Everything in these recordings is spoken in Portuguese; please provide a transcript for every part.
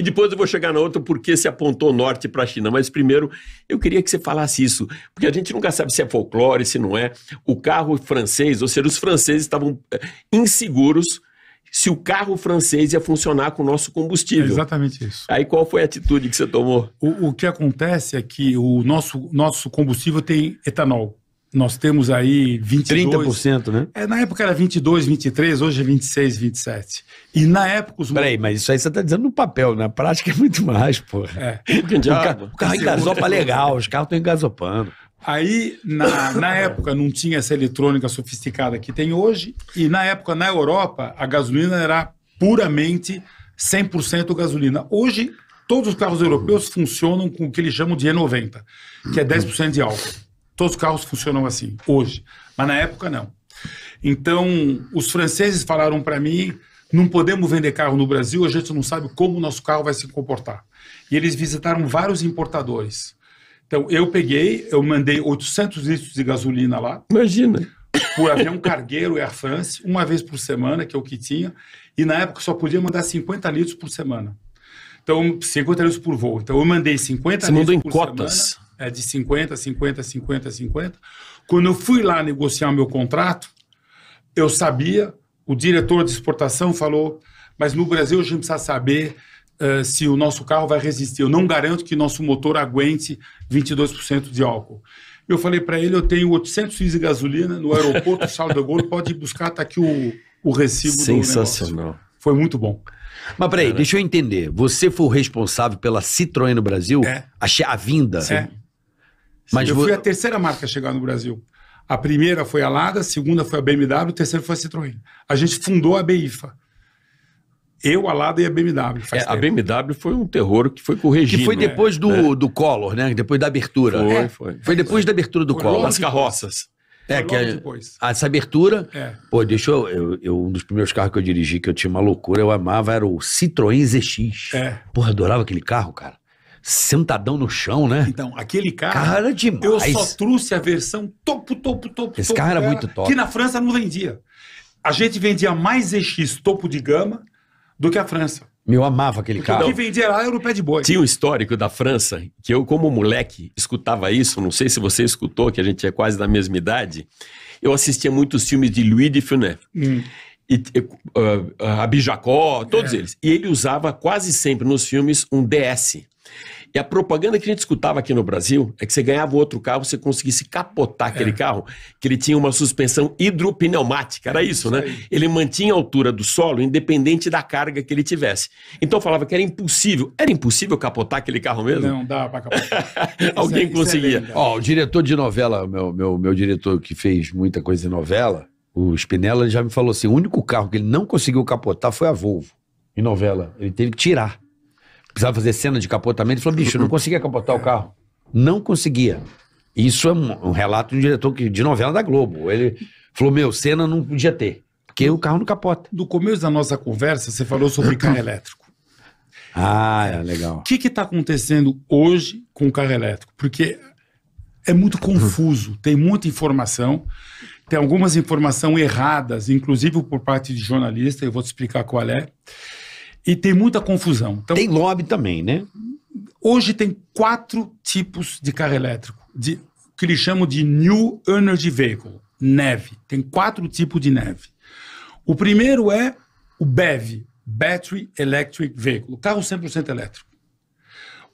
E depois eu vou chegar na outra, porque se apontou norte para a China. Mas primeiro, eu queria que você falasse isso, porque a gente nunca sabe se é folclore, se não é. O carro francês, ou seja, os franceses estavam eh, inseguros se o carro francês ia funcionar com o nosso combustível. É exatamente isso. Aí qual foi a atitude que você tomou? O, o que acontece é que o nosso, nosso combustível tem etanol. Nós temos aí 22... 30%, né? É, na época era 22, 23, hoje é 26, 27. E na época os... Peraí, mas isso aí você está dizendo no papel, na prática é muito mais, porra. É. O, ca... o carro engasopa legal, os carros estão engasopando. Aí, na, na época, não tinha essa eletrônica sofisticada que tem hoje. E na época, na Europa, a gasolina era puramente 100% gasolina. Hoje, todos os carros europeus funcionam com o que eles chamam de E90, que é 10% de álcool. Todos os carros funcionam assim, hoje. Mas na época, não. Então, os franceses falaram para mim: não podemos vender carro no Brasil, a gente não sabe como o nosso carro vai se comportar. E eles visitaram vários importadores. Então, eu peguei, eu mandei 800 litros de gasolina lá. Imagina! Por avião cargueiro Air France, uma vez por semana, que é o que tinha. E na época só podia mandar 50 litros por semana. Então, 50 litros por voo. Então, eu mandei 50 Você litros Você mandou em cotas? Semana, é, de 50, 50, 50, 50. Quando eu fui lá negociar meu contrato, eu sabia, o diretor de exportação falou, mas no Brasil a gente precisa saber uh, se o nosso carro vai resistir. Eu não garanto que nosso motor aguente 22% de álcool. Eu falei para ele, eu tenho 800 litros de gasolina no aeroporto Charles de Gaulle, pode buscar, está aqui o, o recibo Sensacional. Foi muito bom. Mas peraí, Cara. É, né? deixa eu entender. Você foi o responsável pela Citroën no Brasil? É. A, a vinda? É. Mas eu vou... fui a terceira marca a chegar no Brasil. A primeira foi a Lada, a segunda foi a BMW, o terceiro foi a Citroën. A gente fundou a BIFA. Eu, a Lada e a BMW. É, a BMW foi um terror que foi corrigido. Que foi depois do, é. do Collor, né? Depois da abertura. Foi, é. foi. Foi depois da abertura do foi Collor. As carroças. É, que a, é essa abertura. É. Pô, deixa eu, eu, eu, Um dos primeiros carros que eu dirigi, que eu tinha uma loucura, eu amava, era o Citroën ZX. É. Porra, adorava aquele carro, cara sentadão no chão, né? Então, aquele cara. Cara demais. Eu só trouxe a versão topo, topo, topo. Esse topo, cara era muito top. Que na França não vendia. A gente vendia mais EX topo de gama do que a França. Meu amava aquele Porque carro. O que vendia lá era o pé de boi. Tinha um histórico da França, que eu, como moleque, escutava isso. Não sei se você escutou, que a gente é quase da mesma idade. Eu assistia muitos filmes de Louis de Funès. Hum e, e uh, ah, Abijacó, ah, todos é. eles. E ele usava quase sempre nos filmes um DS. E a propaganda que a gente escutava aqui no Brasil é que você ganhava outro carro, você conseguisse capotar é. aquele é. carro, que ele tinha uma suspensão hidropneumática, era isso, isso, né? Aí. Ele mantinha a altura do solo independente da carga que ele tivesse. Então falava que era impossível. Era impossível capotar aquele carro mesmo? Não, dá para capotar. Alguém é- é conseguia. Ó, oh, o diretor de novela, meu, meu, meu diretor que fez muita coisa em novela, o Spinella já me falou assim: o único carro que ele não conseguiu capotar foi a Volvo, em novela. Ele teve que tirar. Precisava fazer cena de capotamento. Ele falou: bicho, eu não conseguia capotar o carro. Não conseguia. Isso é um, um relato de um diretor que, de novela da Globo. Ele falou: meu, cena não podia ter, porque o carro não capota. No começo da nossa conversa, você falou sobre carro elétrico. Ah, é legal. O que está acontecendo hoje com o carro elétrico? Porque é muito confuso, tem muita informação tem algumas informações erradas, inclusive por parte de jornalista, eu vou te explicar qual é. E tem muita confusão. Então, tem lobby também, né? Hoje tem quatro tipos de carro elétrico, de, que eles chamam de New Energy Vehicle, neve. Tem quatro tipos de neve. O primeiro é o BEV, Battery Electric Vehicle, carro 100% elétrico.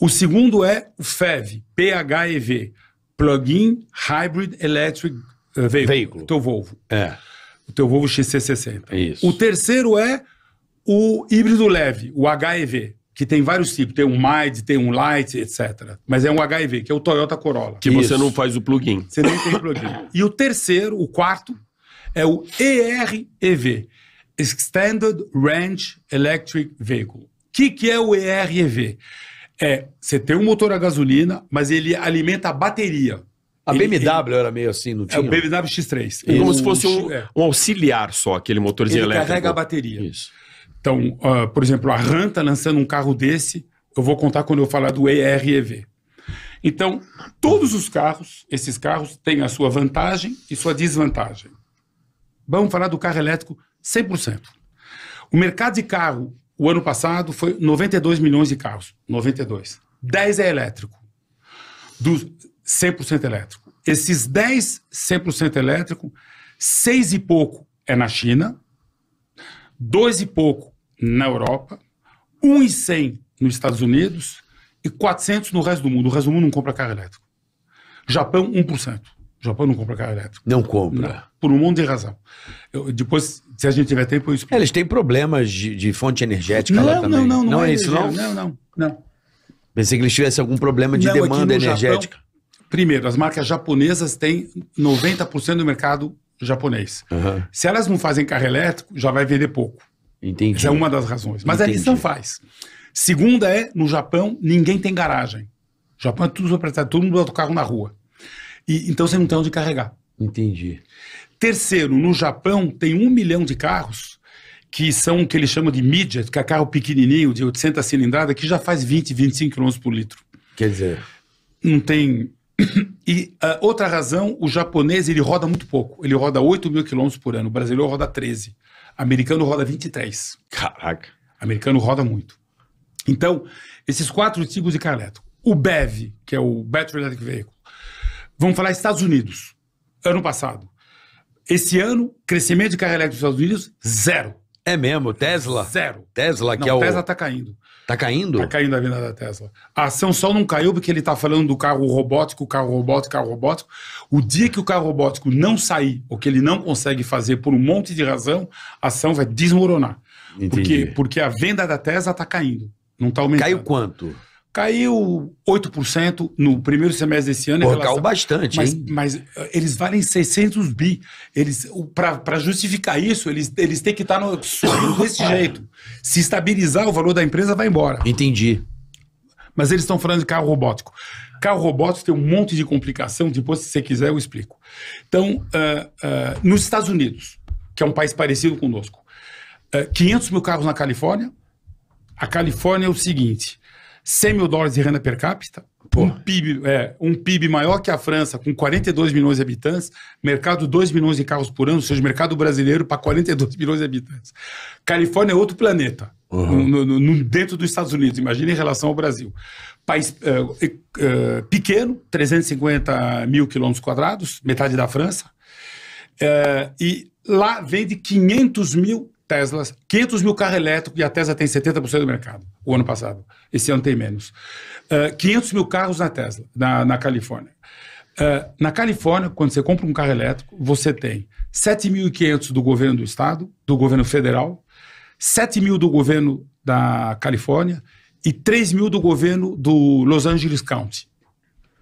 O segundo é o FEV, PHEV, Plug-in Hybrid Electric eh, veículo. veículo. O teu Volvo. É. O teu Volvo XC60. Isso. O terceiro é o híbrido leve, o HEV, que tem vários tipos. Tem um Mild, tem um Light, etc. Mas é um HEV, que é o Toyota Corolla. Que Isso. você não faz o plug-in? Você não tem plug-in. E o terceiro, o quarto, é o EREV. Extended Range Electric Vehicle. O que, que é o EREV? É, você tem um motor a gasolina, mas ele alimenta a bateria. A BMW ele, era meio assim, não tinha? É o BMW X3. É como o, se fosse um, é. um, auxiliar só, aquele motorzinho ele elétrico. carrega a bateria. Isso. Então, uh, por exemplo, a RAM está lançando um carro desse, eu vou contar quando eu falar do EREV. Então, todos os carros, esses carros, têm a sua vantagem e sua desvantagem. Vamos falar do carro elétrico 100%. O mercado de carro, o ano passado, foi 92 milhões de carros. 92. 10 é elétrico. Dos 100% elétrico. Esses 10 100% elétrico, seis e pouco é na China, dois e pouco na Europa, um e cem nos Estados Unidos e 400 no resto do mundo. O resto do mundo não compra carro elétrico. Japão, 1%. O Japão não compra carro elétrico. Não compra. Não, por um monte de razão. Eu, depois, se a gente tiver tempo, eu explico. É, eles têm problemas de, de fonte energética não, lá também. Não, não, não. Não é, é isso, não? Não, não, não. Pensei que eles tivessem algum problema de não, demanda energética. Japão, primeiro, as marcas japonesas têm 90% do mercado japonês. Uhum. Se elas não fazem carro elétrico, já vai vender pouco. Entendi. Essa é uma das razões. Mas Entendi. a Nissan faz. Segunda é, no Japão, ninguém tem garagem. O Japão é tudo proprietário, todo mundo bota o carro na rua. E, então você não tem onde carregar. Entendi. Terceiro, no Japão tem um milhão de carros que são o que eles chamam de midget, que é carro pequenininho, de 800 cilindrada, que já faz 20, 25 km por litro. Quer dizer... Não tem e uh, outra razão, o japonês ele roda muito pouco. Ele roda 8 mil quilômetros por ano. O brasileiro roda 13. Americano roda 23. Caraca. Americano roda muito. Então, esses quatro tipos de elétrico. O BEV, que é o Battery Electric Vehicle. Vamos falar Estados Unidos. Ano passado. Esse ano, crescimento de carro elétrico nos Estados Unidos, zero. É mesmo, Tesla? Zero. Tesla que não, é o... Tesla tá caindo. Tá caindo? Tá caindo a venda da Tesla. A ação só não caiu porque ele tá falando do carro robótico, carro robótico, carro robótico. O dia que o carro robótico não sair, o que ele não consegue fazer por um monte de razão, a ação vai desmoronar. Entendi. Porque, porque a venda da Tesla tá caindo. Não tá aumentando. Caiu quanto? Caiu 8% no primeiro semestre desse ano. relação... caiu bastante, mas, hein? Mas eh, eles valem 600 bi. Eles, para justificar isso, eles, eles têm que estar tá no, desse jeito. Se estabilizar, o valor da empresa vai embora. Entendi. Mas eles estão falando de carro robótico. Carro robótico tem um monte de complicação, depois, se você quiser, eu explico. Então, uh, uh, nos Estados Unidos, que é um país parecido conosco, uh, 500 mil carros na Califórnia. A Califórnia é o seguinte 100 mil dólares de renda per capita, um PIB, é, um PIB maior que a França, com 42 milhões de habitantes, mercado 2 milhões de carros por ano, ou seja, mercado brasileiro para 42 milhões de habitantes. Califórnia é outro planeta, uhum. no, no, no, dentro dos Estados Unidos, imagina em relação ao Brasil. País é, é, pequeno, 350 mil quilômetros quadrados, metade da França, eh, e lá vende 500 mil Teslas, 500 mil carros elétricos, e a Tesla tem 70% do mercado, o ano passado. Esse ano tem menos. Uh, ah, 500 mil carros na Tesla, na, na Califórnia. Uh, na Califórnia, quando você compra um carro elétrico, você tem 7.500 do governo do estado, do governo federal, 7 mil do governo da Califórnia e 3 mil do governo do Los Angeles County.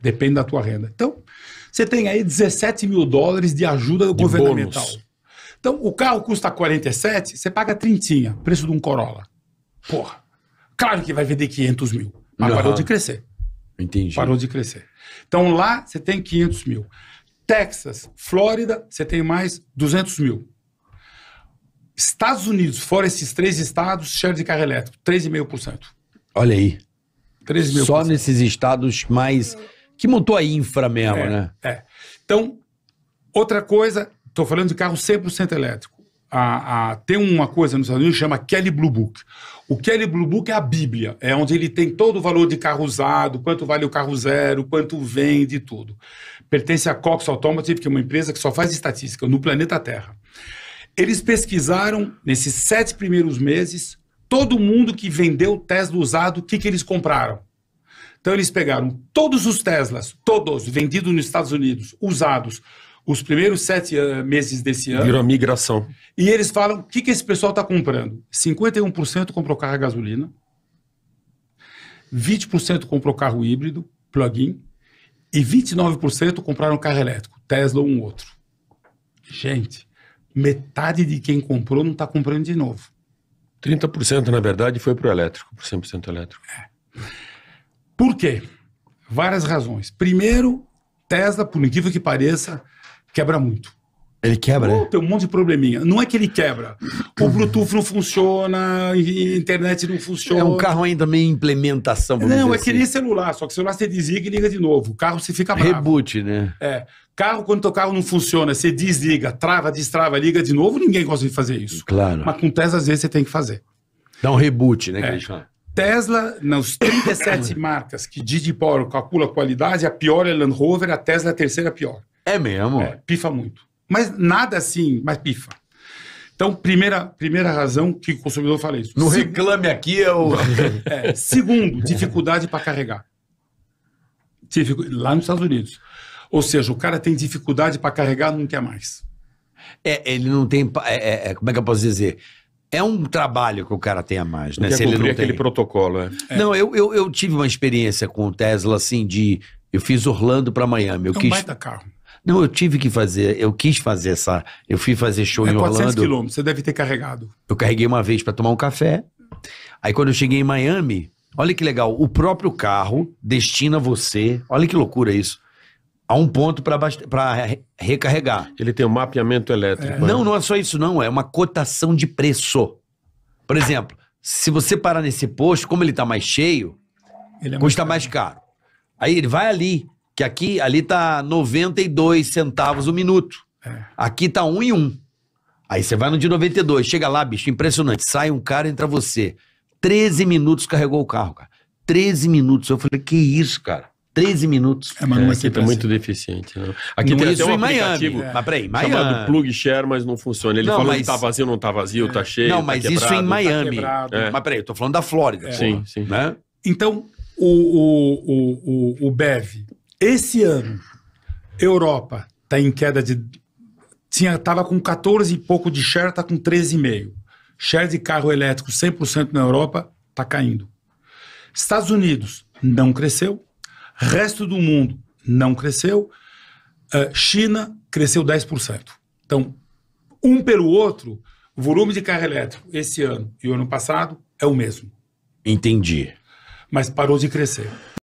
Depende da tua renda. Então, você tem aí 17 mil dólares de ajuda de governamental. Bônus. Então, o carro custa 47, você paga trintinha, preço de um Corolla. Porra. Claro que vai vender 500 mil, mas uhum. parou de crescer. Entendi. Parou de crescer. Então, lá você tem 500 mil. Texas, Flórida, você tem mais 200 mil. Estados Unidos, fora esses três estados, share de carro elétrico, 3,5%. Olha aí. 3,5%. Só nesses estados mais... Que montou a infra mesmo, é, né? É. Então, outra coisa, Estou falando de carro 100% elétrico. A, a, tem uma coisa nos Estados Unidos que chama Kelly Blue Book. O Kelly Blue Book é a Bíblia, é onde ele tem todo o valor de carro usado, quanto vale o carro zero, quanto vende, tudo. Pertence à Cox Automotive, que é uma empresa que só faz estatística no planeta Terra. Eles pesquisaram, nesses sete primeiros meses, todo mundo que vendeu Tesla usado, o que, que eles compraram. Então, eles pegaram todos os Teslas, todos vendidos nos Estados Unidos, usados, os primeiros sete eh, meses desse ano. Virou migração. E eles falam: o que, que esse pessoal está comprando? 51% comprou carro a gasolina, 20% comprou carro híbrido, plug-in, e 29% compraram carro elétrico, Tesla ou um outro. Gente, metade de quem comprou não está comprando de novo. 30% na verdade foi para o elétrico, para 100% elétrico. É. Por quê? Várias razões. Primeiro, Tesla, por incrível que pareça, quebra muito. Ele quebra? Oh, tem um monte de probleminha. Não é que ele quebra. O Bluetooth não funciona, a internet não funciona. É um carro ainda meio implementação. Não, é assim. que nem celular, só que celular você desliga e liga de novo. O carro você fica bravo. Reboot, né? É. Carro, quando teu carro não funciona, você desliga, trava, destrava, liga de novo, ninguém gosta de fazer isso. Claro. Mas com Tesla, às vezes, você tem que fazer. Dá um reboot, né? É. Tesla, nas 37 marcas que Didi Power calcula a qualidade, a pior é Land Rover, a Tesla é a terceira pior. É mesmo? É, pifa muito. Mas nada assim, mas pifa. Então, primeira, primeira razão que o consumidor fala isso. No Se... reclame aqui, é é. Segundo, dificuldade para carregar. Lá nos Estados Unidos. Ou seja, o cara tem dificuldade para carregar, não quer mais. É, ele não tem. É, é, é, como é que eu posso dizer? É um trabalho que o cara tem a mais, né? Se ele não tem aquele protocolo, é. é. Não, eu, eu, eu, tive uma experiência com o Tesla assim de eu fiz Orlando para Miami. Eu é um quis... baita carro. Não, eu tive que fazer, eu quis fazer essa. Eu fui fazer show é em 400 Orlando. 400 quilômetros, você deve ter carregado. Eu carreguei uma vez para tomar um café. Aí quando eu cheguei em Miami, olha que legal, o próprio carro destina você, olha que loucura isso, a um ponto para recarregar. Ele tem um mapeamento elétrico. É. Não, né? não é só isso, não, é uma cotação de preço. Por exemplo, se você parar nesse posto, como ele está mais cheio, é custa mais caro. mais caro. Aí ele vai ali que aqui, ali tá 92 centavos o minuto. É. Aqui tá um em um. Aí você vai no de 92, chega lá, bicho, impressionante. Sai um cara, entra você. 13 minutos carregou o carro, cara. 13 minutos. Eu falei, que isso, cara? 13 minutos. É, mas é, aqui tá muito deficiente. Né? Aqui não tem isso até um em aplicativo Miami. É. Mas peraí, Miami. Chamado Plug Share, mas não funciona. Ele falou mas... que tá vazio, não tá vazio, tá é. tá cheio. Não, tá mas tá isso em Miami. Tá é. Mas peraí, eu tô falando da Flórida. Sim, né? sim. Né? Então, o, o, o, o, o BEV, esse ano, Europa está em queda de. Tinha, com 14 e pouco de share, está com 13,5. Share de carro elétrico 100% na Europa está caindo. Estados Unidos não cresceu. Resto do mundo não cresceu. Uh, China cresceu 10%. Então, um pelo outro, o volume de carro elétrico esse ano e o ano passado é o mesmo. Entendi. Mas parou de crescer.